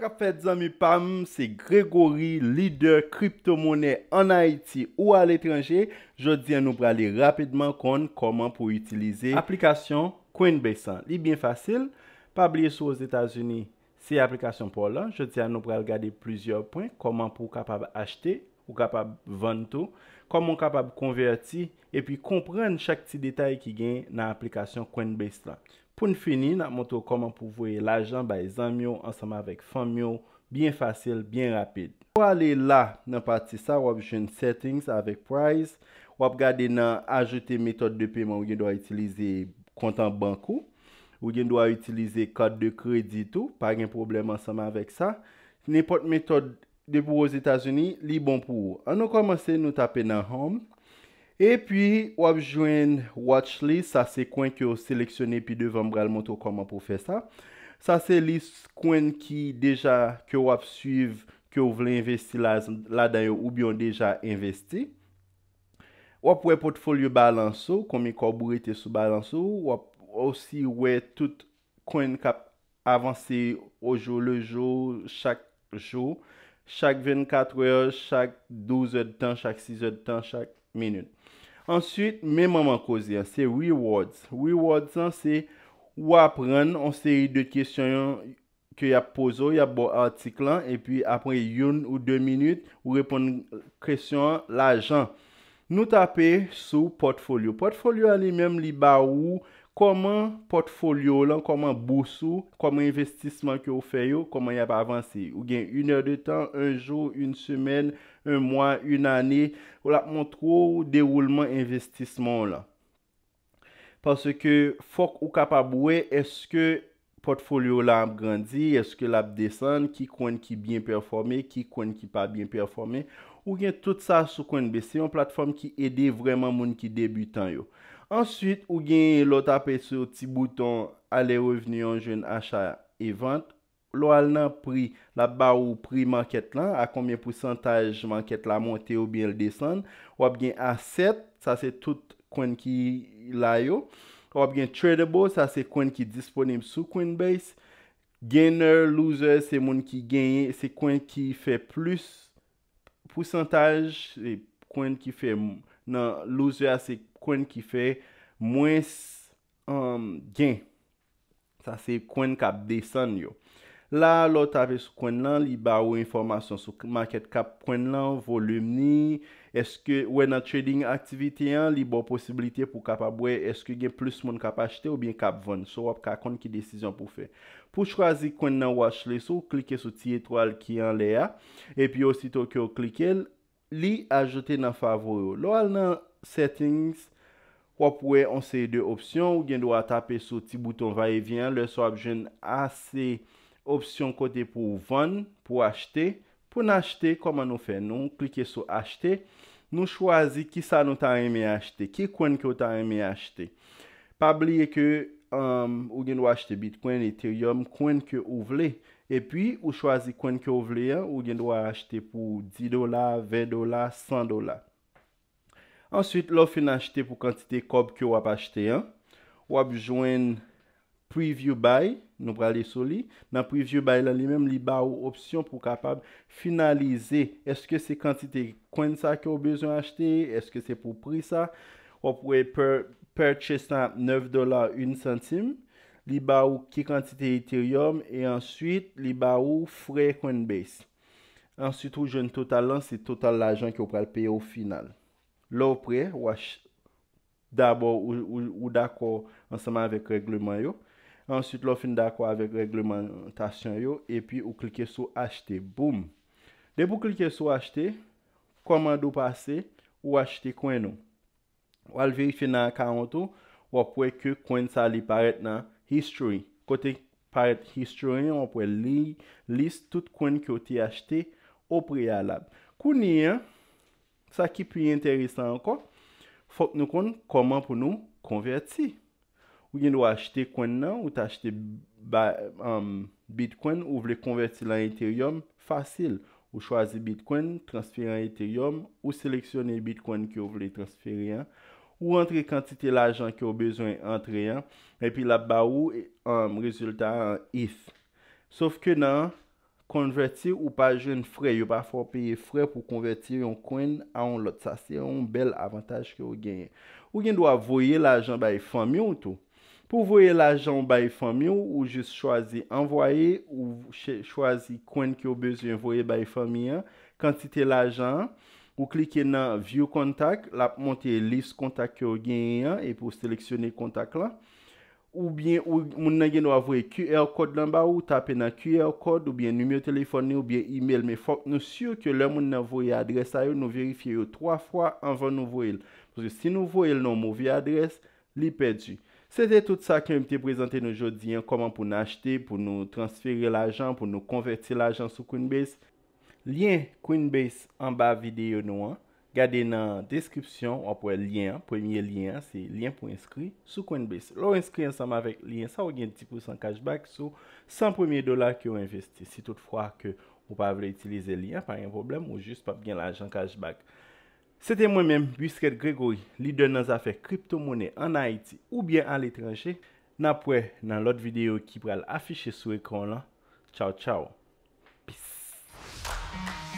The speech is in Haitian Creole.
A kap fet zan mi pam, se Gregory, leader krypto mone en Haiti ou al etranje, je di an nou pra li rapidman konn koman pou itilize aplikasyon Coinbase 100. Li bin fasil, pabliye sou os Etasuni, se aplikasyon pou lan, je di an nou pra lgade plizyor ponk koman pou kapab achete ou kapab vantou, koman kapab konverti, e pi komprenn chak ti detay ki gen nan aplikasyon Coinbase 100. Poun fini nan mwoto koman pou vwe lajan bay zanmyo ansama vek fanmyo Bien fasyel, bien rapide Pou ale la nan pati sa wap jen settings avek price Wap gade nan ajete metode de peman ou gen doa itilize kontan bankou Ou gen doa itilize kod de kredi tou Pa gen problem ansama vek sa Nipot metode de pou ou os Etasuni li bon pou ou An nou komanse nou tape nan home E pi wap jwen watch list, sa se kwen ki yo seleksyone pi devan bral mwoto koman pou fe sa. Sa se list kwen ki deja ki yo wap suyve, ki yo vle investi la dayo ou byon deja investi. Wap we potfolyo balanso, komi e korbou rete sou balanso, wap osi we tout kwen kap avanse yo jwo le jwo, chak jwo, chak 24h, chak 12h, chak 6h, chak minyot. Ensyit, menmanman kozyan, se rewards. Rewards an se ou apren, on se yi de kestyon yon ke yap pozo, yap bo artiklan, epi apren yon ou de minute ou repon kestyon l'ajan. Nou tape sou portfolio. Portfolio ali menm li ba ou Koman potfolio lan, koman bousou, koman investisman ki ou fe yo, koman y ap avansi? Ou gen, un er de tan, un jou, un semen, un mwa, un ane, ou la ap montrou deroulement investisman la? Pase ke fok ou kapab ouwe, eske potfolio lan ap grandi, eske la ap desan, ki kon ki bien performe, ki kon ki pa bien performe? Ou gen tout sa sou coinbase. Se yon platform ki ede vreman moun ki debutan yo. Ansyit ou gen lot apesyo ti bouton ale revenyon jwen achaya e vant. Lo al nan pri la ba ou pri market lan. A konmye pwisantaj market la monte ou bien l desan. Ou ap gen asset. Sa se tout coin ki la yo. Ou ap gen tradable. Sa se coin ki disponem sou coinbase. Gainer, loser se moun ki genye. Se coin ki fe plus. Pousantaj, lousya se kon ki fe mwes um, gen. Sa se kon kap desan yo. La, lo tave sou kwen lan, li ba ou informasyon sou market cap kwen lan, volume ni, eske we nan trading aktivite yan, li bo posibilite pou kapabwe eske gen plus moun kapajte ou bien kapvon. So wap kakon ki desisyon pou fe. Pou chwazi kwen nan watch list ou, klike sou ti etwal ki an le a, e pi osito ke ou klike, li ajote nan favori ou. Lo al nan settings, wap we anseye de opsyon ou gen do a tape sou ti bouton va e vyan, le sou apjen ase... Opsyon kote pou von, pou achete. Pou n'achete, koman nou fe nou? Klike sou achete. Nou chwazi ki sa nou ta reme achete. Ki kwen ke ou ta reme achete. Pa bliye ke ou gen do achete bitcoin, ethereum, kwen ke ou vle. E pi, ou chwazi kwen ke ou vle. Ou gen do achete pou 10 dola, 20 dola, 100 dola. Answit, l'ofi n'achete pou kantite kob ke ou ap achete. Ou ap jwen preview baye. Nou prale sou li. Nan preview bay lan li men li ba ou opsyon pou kapab finalize. Eske se kantite coin sa ki ou bezon achete. Eske se pou pri sa. Ou pou e purchase sa 9 dolar 1 centime. Li ba ou ki kantite Ethereum. E answit li ba ou frey coin base. Answit ou jen total lan se total l'ajan ki ou prale peye ou final. Lo pre wache dabo ou dako answaman avek regleman yo. answit lo fin da kwa avek reglementasyon yo, epi ou klike sou achete, boom. De pou klike sou achete, koman do pase ou achete kwen nou? Wal verife nan akantou, wapwe ke kwen sa li paret nan history. Kote paret history, wapwe li list tout kwen ki oti achete ou priyalab. Kouni, sa ki pi enterisan anko, fok nou kon koman pou nou konverti. Ou gen dwa achete koin nan, ou t'achete um, bitcoin, ou vle konverti lan Ethereum, fasil. Ou chwazi bitcoin, transfere an Ethereum, ou seleksyonne bitcoin ki ou vle transfere yan, ou rentre kantite l'ajan ki ou bezwen rentre yan, epi la ba ou, an um, rezultat an if. E Sof ke nan, konverti ou pa jen fre, yo pa fwo peye fre pou konverti yon koin a on lot sa, se yon bel avantaj ki ou genye. Ou gen dwa voye l'ajan baye fami ou tou, Pou voye lajan ou baye fami ou ou jist chwazi envoye ou chwazi kwen ki ou bezyen voye baye fami ya. Kantite lajan ou klike nan view kontak. La ap monte list kontak ki ou genye ya e pou seleksyone kontak la. Ou bien ou moun nan gen nou avoye QR kode lan ba ou tape nan QR kode ou bien nume ou telefoni ou bien email. Me fok nou syo ke lè moun nan avoye adres a yo nou verifiye yo 3 fwa anvan nou voye. Pou se si nou voye l nan mou voye adres li pedji. Se te tout sa ki yo mte prezante nou jodi an, koman pou nou achete, pou nou transfere l'ajan, pou nou konverti l'ajan sou Queenbase. Lien Queenbase an ba videyo nou an, gade nan deskrypsyon ou apwe lien, premye lien, se lien pou inskri sou Queenbase. Lo inskri ansama vek lien, sa ou gen tipou san cashback sou 100 premye dola ki yo investi. Si tout fwa ke ou pa vre itilize lien, pa yon problem ou just pa gen l'ajan cashback. Sete mwen men, Biskret Gregory, lider nan zafek kripto mone an Haiti ou bien an letranje. Napwe nan lot videyo ki pral afishe sou ekran la. Chow chow. Peace.